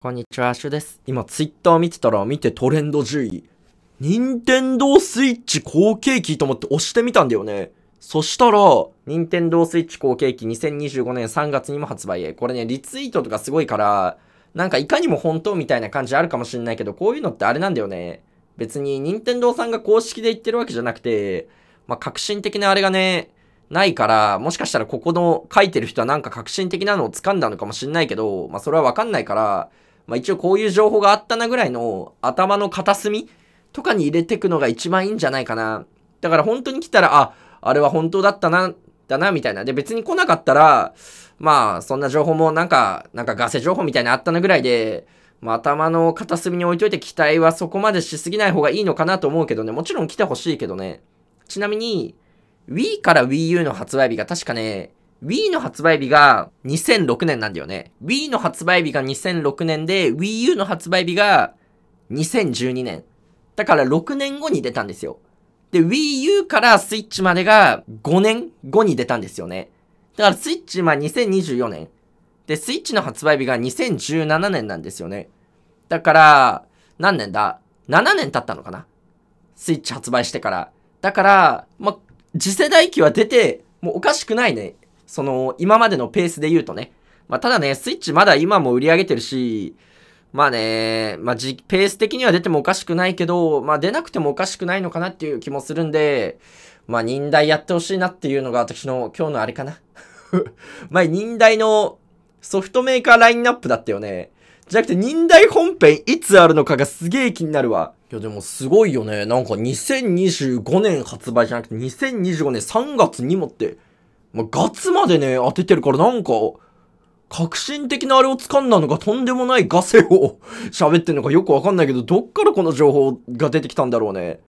こんにちは、シュです。今、ツイッター見てたら、見てトレンド10位。任天堂スイッチ後継機と思って押してみたんだよね。そしたら、任天堂スイッチ後継機2025年3月にも発売へ。これね、リツイートとかすごいから、なんかいかにも本当みたいな感じあるかもしんないけど、こういうのってあれなんだよね。別に、任天堂さんが公式で言ってるわけじゃなくて、まあ、革新的なあれがね、ないから、もしかしたらここの書いてる人はなんか革新的なのを掴んだのかもしんないけど、まあ、それはわかんないから、まあ一応こういう情報があったなぐらいの頭の片隅とかに入れてくのが一番いいんじゃないかな。だから本当に来たら、あ、あれは本当だったな、だな、みたいな。で、別に来なかったら、まあ、そんな情報もなんか、なんかガセ情報みたいなあったなぐらいで、まあ、頭の片隅に置いといて期待はそこまでしすぎない方がいいのかなと思うけどね。もちろん来てほしいけどね。ちなみに、Wii から Wii U の発売日が確かね、Wii の発売日が2006年なんだよね。Wii の発売日が2006年で、Wii U の発売日が2012年。だから6年後に出たんですよ。で、Wii U から Switch までが5年後に出たんですよね。だから Switch は2024年。で、Switch の発売日が2017年なんですよね。だから、何年だ ?7 年経ったのかな ?Switch 発売してから。だから、ま、次世代機は出て、もうおかしくないね。その、今までのペースで言うとね。まあ、ただね、スイッチまだ今も売り上げてるし、まあね、まあ、ペース的には出てもおかしくないけど、まあ、出なくてもおかしくないのかなっていう気もするんで、まあ、忍耐やってほしいなっていうのが私の今日のあれかな。ま あ、忍耐のソフトメーカーラインナップだったよね。じゃなくて、忍耐本編いつあるのかがすげえ気になるわ。いや、でもすごいよね。なんか2025年発売じゃなくて、2025年3月にもって、まあ、ガツまでね、当ててるからなんか、革新的なあれを掴んだのかとんでもないガセを 喋ってんのかよくわかんないけど、どっからこの情報が出てきたんだろうね。